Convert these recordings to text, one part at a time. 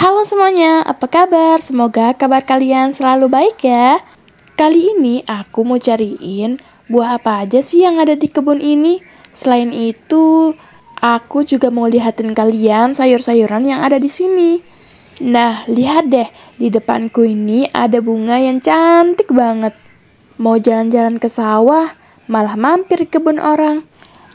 Halo semuanya, apa kabar? Semoga kabar kalian selalu baik ya. Kali ini aku mau cariin buah apa aja sih yang ada di kebun ini. Selain itu, aku juga mau lihatin kalian sayur-sayuran yang ada di sini. Nah, lihat deh, di depanku ini ada bunga yang cantik banget. Mau jalan-jalan ke sawah, malah mampir kebun orang.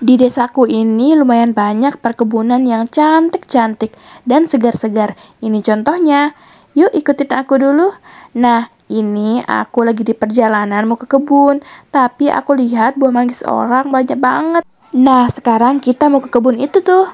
Di desaku ini lumayan banyak perkebunan yang cantik-cantik dan segar-segar. Ini contohnya. Yuk ikutin aku dulu. Nah, ini aku lagi di perjalanan mau ke kebun, tapi aku lihat buah manggis orang banyak banget. Nah, sekarang kita mau ke kebun itu tuh.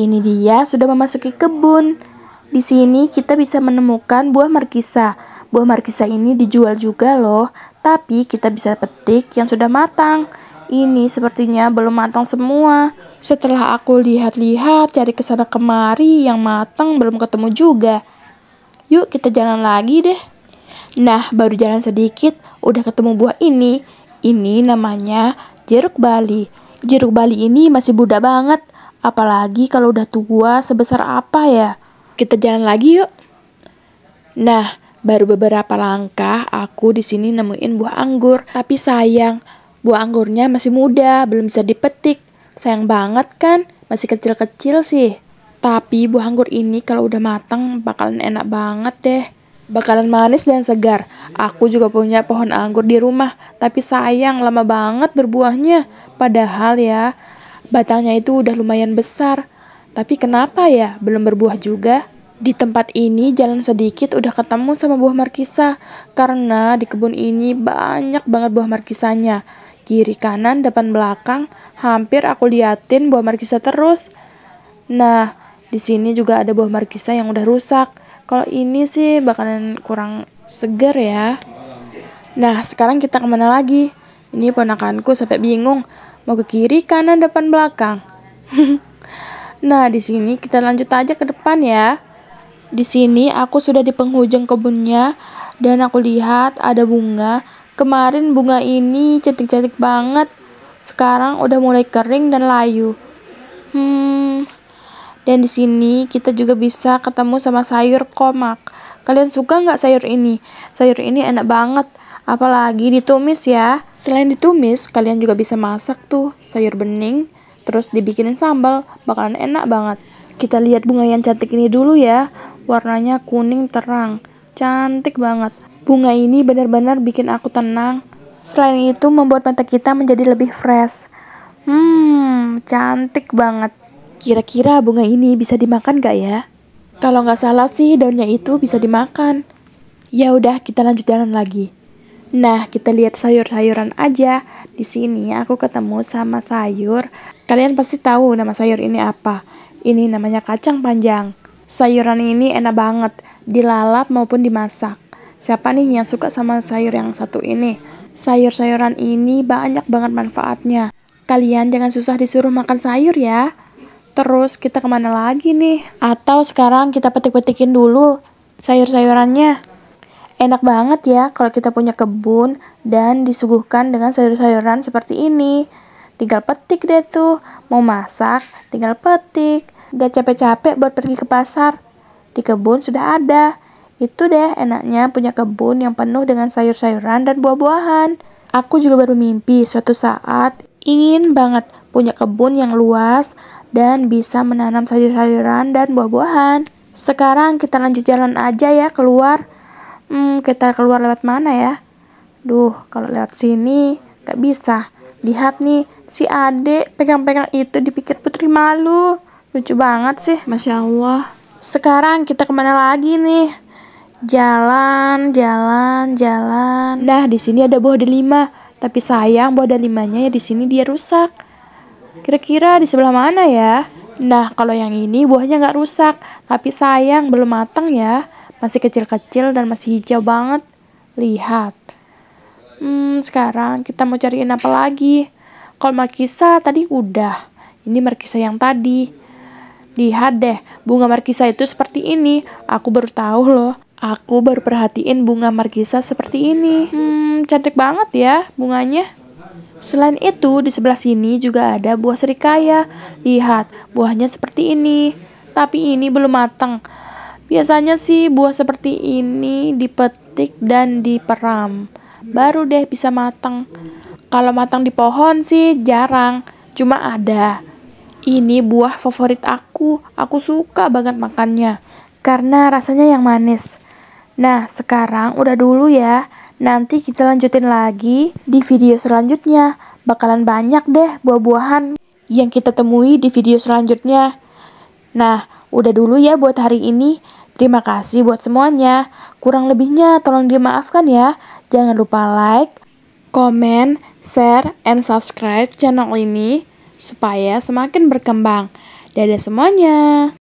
Ini dia sudah memasuki kebun. Di sini kita bisa menemukan buah markisa. Buah markisa ini dijual juga loh, tapi kita bisa petik yang sudah matang. Ini sepertinya belum matang semua. Setelah aku lihat-lihat, cari ke sana kemari, yang matang belum ketemu juga. Yuk kita jalan lagi deh. Nah, baru jalan sedikit, udah ketemu buah ini. Ini namanya jeruk bali. Jeruk bali ini masih muda banget, apalagi kalau udah tua sebesar apa ya. Kita jalan lagi yuk. Nah, baru beberapa langkah aku di sini nemuin buah anggur, tapi sayang Buah anggurnya masih muda, belum bisa dipetik. Sayang banget kan, masih kecil-kecil sih. Tapi buah anggur ini kalau udah matang bakalan enak banget deh. Bakalan manis dan segar. Aku juga punya pohon anggur di rumah, tapi sayang lama banget berbuahnya. Padahal ya, batangnya itu udah lumayan besar. Tapi kenapa ya belum berbuah juga? Di tempat ini jalan sedikit udah ketemu sama buah markisa karena di kebun ini banyak banget buah markisanya kiri kanan depan belakang hampir aku liatin buah markisa terus nah di sini juga ada buah markisa yang udah rusak kalau ini sih bakalan kurang seger ya nah sekarang kita kemana lagi ini ponakanku sampai bingung mau ke kiri kanan depan belakang nah di sini kita lanjut aja ke depan ya di sini aku sudah di penghujung kebunnya dan aku lihat ada bunga Kemarin bunga ini cantik-cantik banget. Sekarang udah mulai kering dan layu. Hmm. Dan di sini kita juga bisa ketemu sama sayur komak. Kalian suka nggak sayur ini? Sayur ini enak banget. Apalagi ditumis ya. Selain ditumis, kalian juga bisa masak tuh sayur bening. Terus dibikinin sambal, bakalan enak banget. Kita lihat bunga yang cantik ini dulu ya. Warnanya kuning terang. Cantik banget. Bunga ini benar-benar bikin aku tenang. Selain itu, membuat mata kita menjadi lebih fresh. Hmm, cantik banget. Kira-kira bunga ini bisa dimakan gak ya? Kalau nggak salah sih, daunnya itu bisa dimakan. Ya udah, kita lanjut jalan lagi. Nah, kita lihat sayur-sayuran aja. Di sini aku ketemu sama sayur. Kalian pasti tahu nama sayur ini apa. Ini namanya kacang panjang. Sayuran ini enak banget, dilalap maupun dimasak siapa nih yang suka sama sayur yang satu ini? Sayur-sayuran ini banyak banget manfaatnya. Kalian jangan susah disuruh makan sayur ya. Terus kita kemana lagi nih? Atau sekarang kita petik-petikin dulu sayur-sayurannya. Enak banget ya kalau kita punya kebun dan disuguhkan dengan sayur-sayuran seperti ini. Tinggal petik deh tuh, mau masak tinggal petik. Gak capek-capek buat pergi ke pasar. Di kebun sudah ada itu deh enaknya punya kebun yang penuh dengan sayur-sayuran dan buah-buahan. Aku juga baru mimpi suatu saat ingin banget punya kebun yang luas dan bisa menanam sayur-sayuran dan buah-buahan. Sekarang kita lanjut jalan aja ya keluar. Hmm, kita keluar lewat mana ya? Duh, kalau lewat sini gak bisa. Lihat nih, si adek pegang-pegang itu dipikir putri malu. Lucu banget sih. Masya Allah. Sekarang kita kemana lagi nih? Jalan, jalan, jalan. Nah, di sini ada buah delima, tapi sayang buah delimanya ya di sini dia rusak. Kira-kira di sebelah mana ya? Nah, kalau yang ini buahnya nggak rusak, tapi sayang belum matang ya. Masih kecil-kecil dan masih hijau banget. Lihat. Hmm, sekarang kita mau cariin apa lagi? Kalau markisa tadi udah. Ini markisa yang tadi. Lihat deh, bunga markisa itu seperti ini. Aku baru tahu loh. Aku baru perhatiin bunga markisa seperti ini. Hmm, cantik banget ya bunganya. Selain itu, di sebelah sini juga ada buah serikaya. Lihat, buahnya seperti ini. Tapi ini belum matang. Biasanya sih buah seperti ini dipetik dan diperam. Baru deh bisa matang. Kalau matang di pohon sih jarang, cuma ada. Ini buah favorit aku. Aku suka banget makannya karena rasanya yang manis. Nah, sekarang udah dulu ya. Nanti kita lanjutin lagi di video selanjutnya. Bakalan banyak deh buah-buahan yang kita temui di video selanjutnya. Nah, udah dulu ya buat hari ini. Terima kasih buat semuanya. Kurang lebihnya tolong dimaafkan ya. Jangan lupa like, komen, share, and subscribe channel ini supaya semakin berkembang. Dadah semuanya.